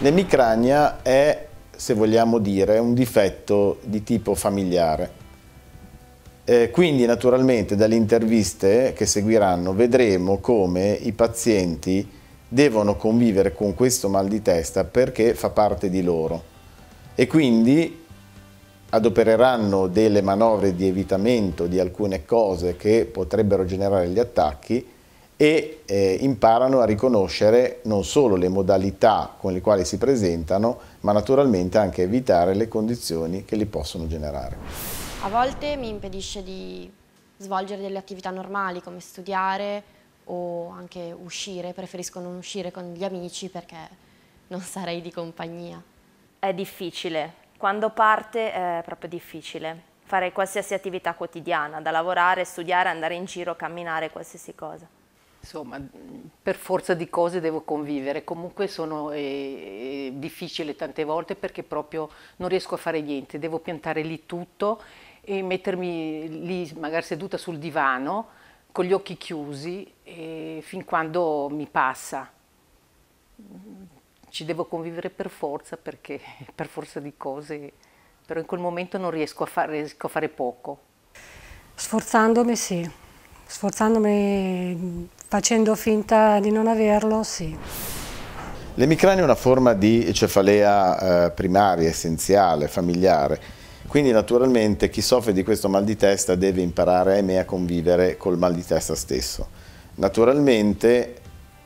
L'emicrania è, se vogliamo dire, un difetto di tipo familiare. Eh, quindi naturalmente dalle interviste che seguiranno vedremo come i pazienti devono convivere con questo mal di testa perché fa parte di loro e quindi adopereranno delle manovre di evitamento di alcune cose che potrebbero generare gli attacchi e eh, imparano a riconoscere non solo le modalità con le quali si presentano, ma naturalmente anche evitare le condizioni che li possono generare. A volte mi impedisce di svolgere delle attività normali come studiare o anche uscire, preferisco non uscire con gli amici perché non sarei di compagnia. È difficile, quando parte è proprio difficile fare qualsiasi attività quotidiana, da lavorare, studiare, andare in giro, camminare, qualsiasi cosa insomma, per forza di cose devo convivere. Comunque sono eh, eh, difficile tante volte perché proprio non riesco a fare niente, devo piantare lì tutto e mettermi lì magari seduta sul divano con gli occhi chiusi eh, fin quando mi passa. Ci devo convivere per forza perché per forza di cose, però in quel momento non riesco a fare, riesco a fare poco. Sforzandomi sì, sforzandomi Facendo finta di non averlo, sì. L'emicrania è una forma di cefalea eh, primaria, essenziale, familiare. Quindi naturalmente chi soffre di questo mal di testa deve imparare, ahimè, a convivere col mal di testa stesso. Naturalmente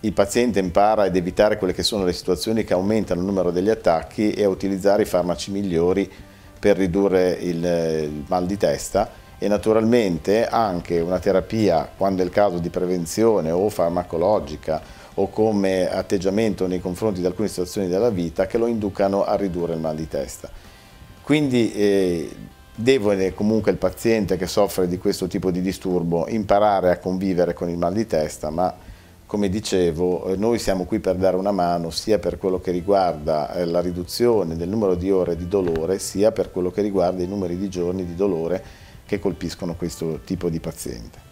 il paziente impara ad evitare quelle che sono le situazioni che aumentano il numero degli attacchi e a utilizzare i farmaci migliori per ridurre il, eh, il mal di testa e naturalmente anche una terapia, quando è il caso di prevenzione o farmacologica o come atteggiamento nei confronti di alcune situazioni della vita che lo inducano a ridurre il mal di testa. Quindi eh, deve comunque il paziente che soffre di questo tipo di disturbo imparare a convivere con il mal di testa, ma come dicevo, eh, noi siamo qui per dare una mano sia per quello che riguarda eh, la riduzione del numero di ore di dolore, sia per quello che riguarda i numeri di giorni di dolore che colpiscono questo tipo di paziente.